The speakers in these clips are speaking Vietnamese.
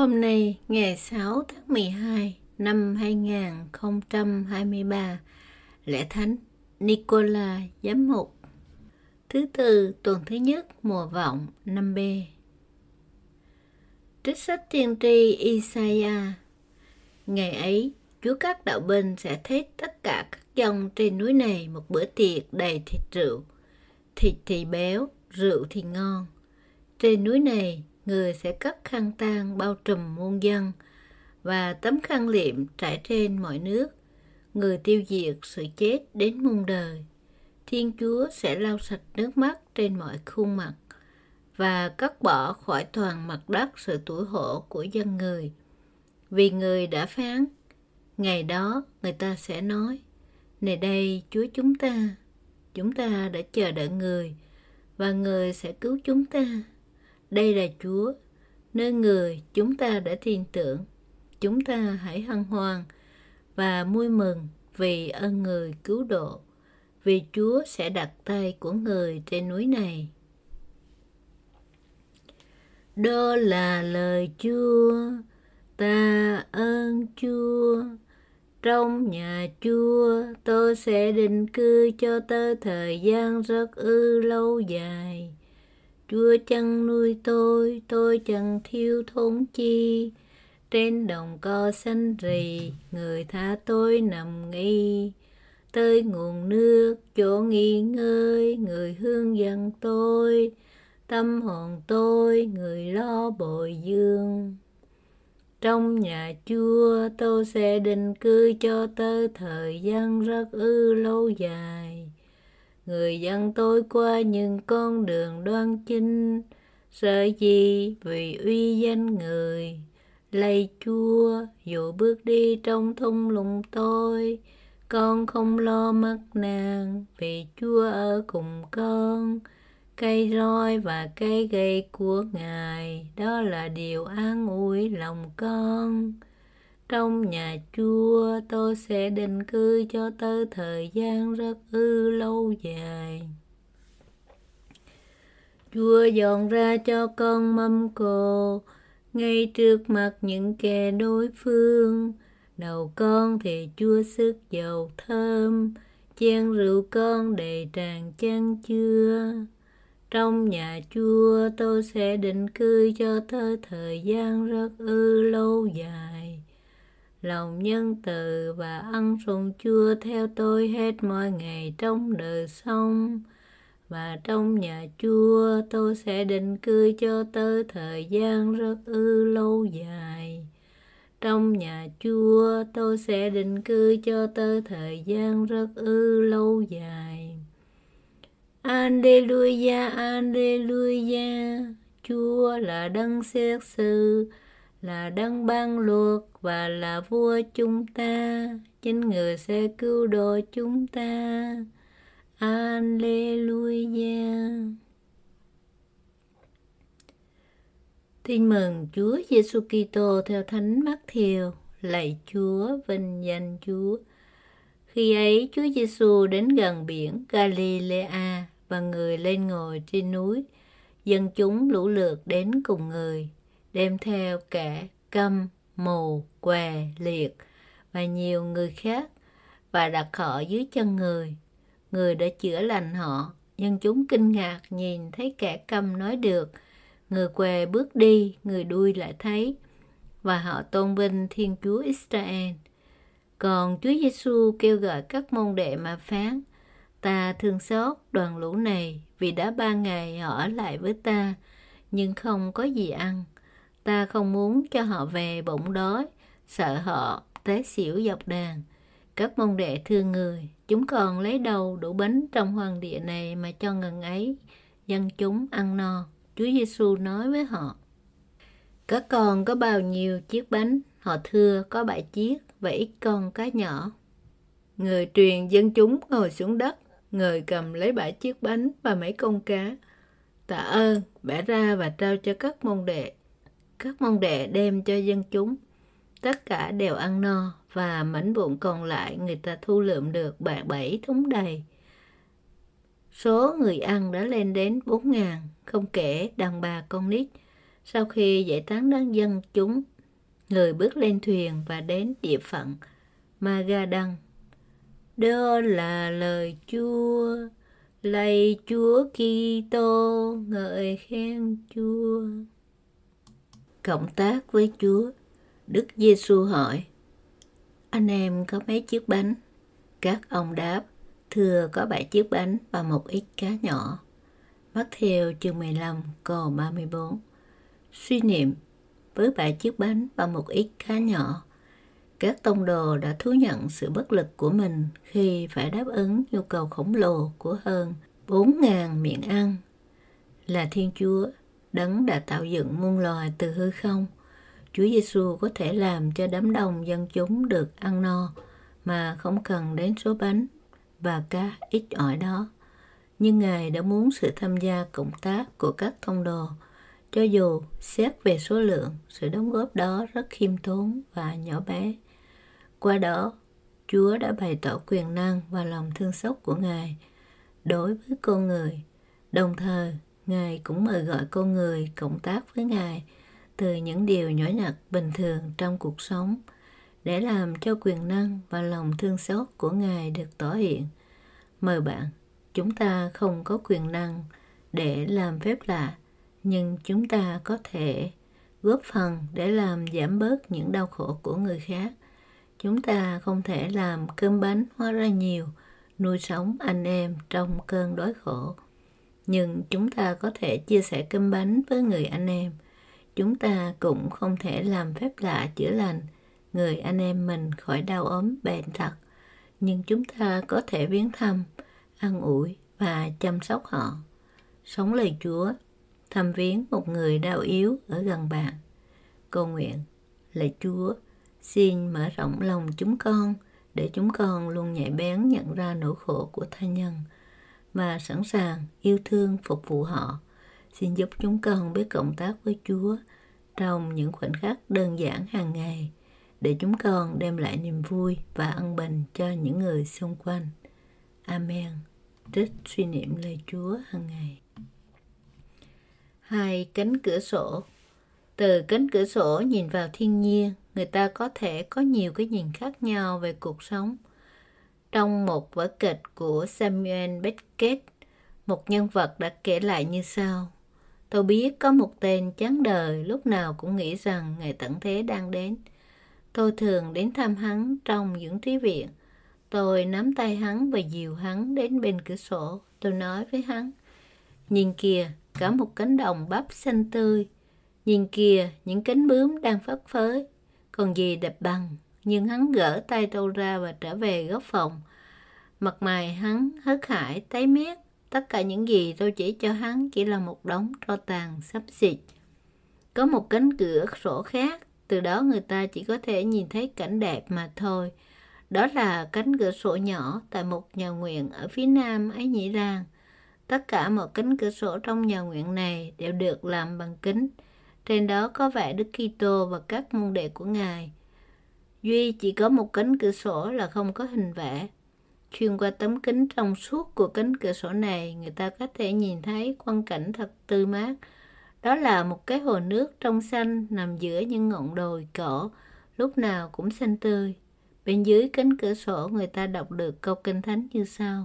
Hôm nay ngày 6 tháng 12 năm 2023, lễ thánh Nicola giám mục. Thứ tư tuần thứ nhất mùa vọng năm b Trích sách tiên tri Isaiah Ngày ấy, Chúa các đạo binh sẽ thấy tất cả các dân trên núi này một bữa tiệc đầy thịt rượu. Thịt thì béo, rượu thì ngon. Trên núi này, người sẽ cất khăn tang bao trùm muôn dân và tấm khăn liệm trải trên mọi nước người tiêu diệt sự chết đến muôn đời thiên chúa sẽ lau sạch nước mắt trên mọi khuôn mặt và cắt bỏ khỏi toàn mặt đất sự tuổi hổ của dân người vì người đã phán ngày đó người ta sẽ nói này đây chúa chúng ta chúng ta đã chờ đợi người và người sẽ cứu chúng ta đây là Chúa, nơi người chúng ta đã tin tưởng. Chúng ta hãy hân hoan và vui mừng vì ơn người cứu độ, vì Chúa sẽ đặt tay của người trên núi này. Đó là lời Chúa, ta ơn Chúa. Trong nhà Chúa, tôi sẽ định cư cho tới thời gian rất ư lâu dài Chúa chăn nuôi tôi, tôi chẳng thiếu thốn chi. Trên đồng cỏ xanh rì, người tha tôi nằm nghỉ. Tới nguồn nước, chỗ nghỉ ngơi, người hướng dẫn tôi. Tâm hồn tôi, người lo bồi dương. Trong nhà chúa, tôi sẽ định cư cho tới thời gian rất ư lâu dài người dân tôi qua những con đường đoan chinh sợ gì vì uy danh người lạy chúa dù bước đi trong thung lũng tôi con không lo mất nàng vì chúa ở cùng con cây roi và cây gậy của ngài đó là điều an ủi lòng con trong nhà chúa tôi sẽ định cư cho tới thời gian rất ư lâu dài chúa dọn ra cho con mâm cồ ngay trước mặt những kẻ đối phương đầu con thì chúa sức dầu thơm chén rượu con đầy tràn chan chưa trong nhà chúa tôi sẽ định cư cho tới thời gian rất ư lâu dài lòng nhân từ và ăn sùng chua theo tôi hết mọi ngày trong đời sống và trong nhà chúa tôi sẽ định cư cho tới thời gian rất ư lâu dài trong nhà chúa tôi sẽ định cư cho tới thời gian rất ư lâu dài Alleluia, Alleluia, Chúa là đấng xét xử, là đăng ban luật và là vua chúng ta chính người sẽ cứu độ chúng ta Alleluia Tin mừng Chúa Giêsu Kitô theo Thánh Mắc Thiều lạy Chúa vinh danh Chúa khi ấy Chúa Giêsu đến gần biển Galilea và người lên ngồi trên núi dân chúng lũ lượt đến cùng người đem theo cả câm, mù, què, liệt và nhiều người khác và đặt họ dưới chân người. Người đã chữa lành họ, nhưng chúng kinh ngạc nhìn thấy kẻ câm nói được. Người què bước đi, người đuôi lại thấy và họ tôn vinh Thiên Chúa Israel. Còn Chúa Giêsu kêu gọi các môn đệ mà phán, ta thương xót đoàn lũ này vì đã ba ngày họ ở lại với ta, nhưng không có gì ăn ta không muốn cho họ về bụng đói sợ họ tế xỉu dọc đàn các môn đệ thương người chúng còn lấy đầu đủ bánh trong hoàng địa này mà cho ngần ấy dân chúng ăn no chúa giêsu nói với họ các con có bao nhiêu chiếc bánh họ thưa có bảy chiếc và ít con cá nhỏ người truyền dân chúng ngồi xuống đất người cầm lấy bảy chiếc bánh và mấy con cá tạ ơn bẻ ra và trao cho các môn đệ các môn đệ đem cho dân chúng. Tất cả đều ăn no và mảnh vụn còn lại người ta thu lượm được bạc bảy thúng đầy. Số người ăn đã lên đến 4 ngàn, không kể đàn bà con nít. Sau khi giải tán đám dân chúng, người bước lên thuyền và đến địa phận Magadan. Đó là lời Chúa, lạy Chúa Kitô, ngợi khen Chúa cộng tác với Chúa. Đức Giêsu hỏi: Anh em có mấy chiếc bánh? Các ông đáp: Thưa có bảy chiếc bánh và một ít cá nhỏ. Mắt theo chương 15 câu 34 Suy niệm với bảy chiếc bánh và một ít cá nhỏ các tông đồ đã thú nhận sự bất lực của mình khi phải đáp ứng nhu cầu khổng lồ của hơn 4.000 miệng ăn. Là Thiên Chúa, đấng đã tạo dựng muôn loài từ hư không. Chúa Giêsu có thể làm cho đám đông dân chúng được ăn no mà không cần đến số bánh và cá ít ỏi đó. Nhưng Ngài đã muốn sự tham gia cộng tác của các thông đồ, cho dù xét về số lượng, sự đóng góp đó rất khiêm tốn và nhỏ bé. Qua đó, Chúa đã bày tỏ quyền năng và lòng thương xót của Ngài đối với con người, đồng thời Ngài cũng mời gọi con người cộng tác với Ngài từ những điều nhỏ nhặt bình thường trong cuộc sống để làm cho quyền năng và lòng thương xót của Ngài được tỏ hiện. Mời bạn, chúng ta không có quyền năng để làm phép lạ, nhưng chúng ta có thể góp phần để làm giảm bớt những đau khổ của người khác. Chúng ta không thể làm cơm bánh hóa ra nhiều, nuôi sống anh em trong cơn đói khổ nhưng chúng ta có thể chia sẻ cơm bánh với người anh em chúng ta cũng không thể làm phép lạ chữa lành người anh em mình khỏi đau ốm bệnh tật nhưng chúng ta có thể viếng thăm an ủi và chăm sóc họ sống lời chúa thăm viếng một người đau yếu ở gần bạn cầu nguyện lạy chúa xin mở rộng lòng chúng con để chúng con luôn nhạy bén nhận ra nỗi khổ của tha nhân và sẵn sàng yêu thương phục vụ họ. Xin giúp chúng con biết cộng tác với Chúa trong những khoảnh khắc đơn giản hàng ngày để chúng con đem lại niềm vui và ân bình cho những người xung quanh. Amen. Trích suy niệm lời Chúa hàng ngày. Hai cánh cửa sổ Từ cánh cửa sổ nhìn vào thiên nhiên, người ta có thể có nhiều cái nhìn khác nhau về cuộc sống – trong một vở kịch của Samuel Beckett, một nhân vật đã kể lại như sau. Tôi biết có một tên chán đời lúc nào cũng nghĩ rằng ngày tận thế đang đến. Tôi thường đến thăm hắn trong những thí viện. Tôi nắm tay hắn và dìu hắn đến bên cửa sổ. Tôi nói với hắn, nhìn kìa, cả một cánh đồng bắp xanh tươi. Nhìn kìa, những cánh bướm đang phất phới. Còn gì đẹp bằng nhưng hắn gỡ tay tôi ra và trở về góc phòng. Mặt mày hắn hớt hải, tái mét. Tất cả những gì tôi chỉ cho hắn chỉ là một đống tro tàn sắp xịt. Có một cánh cửa sổ khác, từ đó người ta chỉ có thể nhìn thấy cảnh đẹp mà thôi. Đó là cánh cửa sổ nhỏ tại một nhà nguyện ở phía nam ấy nhĩ làng. Tất cả mọi cánh cửa sổ trong nhà nguyện này đều được làm bằng kính. Trên đó có vẽ Đức Kitô và các môn đệ của Ngài. Duy chỉ có một cánh cửa sổ là không có hình vẽ. Xuyên qua tấm kính trong suốt của cánh cửa sổ này, người ta có thể nhìn thấy quang cảnh thật tươi mát. Đó là một cái hồ nước trong xanh nằm giữa những ngọn đồi cỏ, lúc nào cũng xanh tươi. Bên dưới cánh cửa sổ người ta đọc được câu kinh thánh như sau.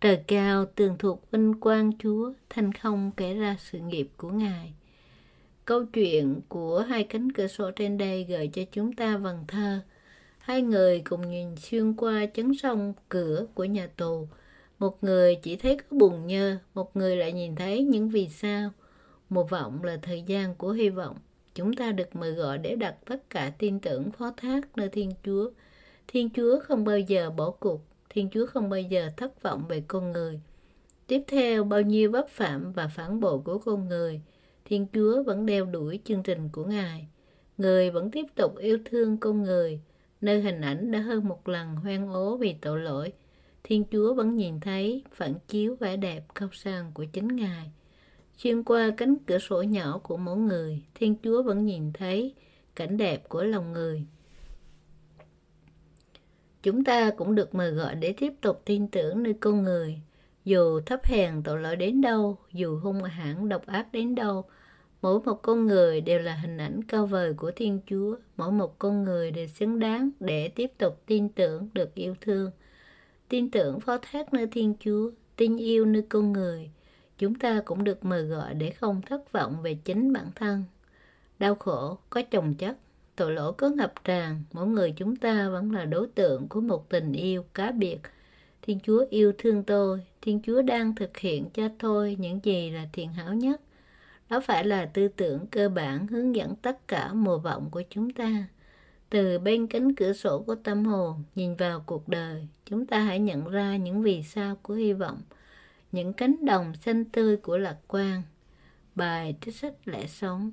Trời cao tường thuộc vinh quang Chúa, thanh không kể ra sự nghiệp của Ngài. Câu chuyện của hai cánh cửa sổ trên đây gợi cho chúng ta vần thơ. Hai người cùng nhìn xuyên qua chấn sông cửa của nhà tù. Một người chỉ thấy có bùn nhơ, một người lại nhìn thấy những vì sao. Một vọng là thời gian của hy vọng. Chúng ta được mời gọi để đặt tất cả tin tưởng phó thác nơi Thiên Chúa. Thiên Chúa không bao giờ bỏ cuộc, Thiên Chúa không bao giờ thất vọng về con người. Tiếp theo, bao nhiêu bất phạm và phản bội của con người – Thiên Chúa vẫn đeo đuổi chương trình của Ngài. Người vẫn tiếp tục yêu thương con người, nơi hình ảnh đã hơn một lần hoang ố vì tội lỗi. Thiên Chúa vẫn nhìn thấy, phản chiếu vẻ đẹp cao sang của chính Ngài. Xuyên qua cánh cửa sổ nhỏ của mỗi người, Thiên Chúa vẫn nhìn thấy cảnh đẹp của lòng người. Chúng ta cũng được mời gọi để tiếp tục tin tưởng nơi con người, dù thấp hèn tội lỗi đến đâu, dù hung hãn độc ác đến đâu, mỗi một con người đều là hình ảnh cao vời của thiên chúa mỗi một con người đều xứng đáng để tiếp tục tin tưởng được yêu thương tin tưởng phó thác nơi thiên chúa tin yêu nơi con người chúng ta cũng được mời gọi để không thất vọng về chính bản thân đau khổ có chồng chất tội lỗi có ngập tràn mỗi người chúng ta vẫn là đối tượng của một tình yêu cá biệt thiên chúa yêu thương tôi thiên chúa đang thực hiện cho tôi những gì là thiện hảo nhất đó phải là tư tưởng cơ bản hướng dẫn tất cả mùa vọng của chúng ta từ bên cánh cửa sổ của tâm hồn nhìn vào cuộc đời chúng ta hãy nhận ra những vì sao của hy vọng những cánh đồng xanh tươi của lạc quan bài trích sách lẽ sống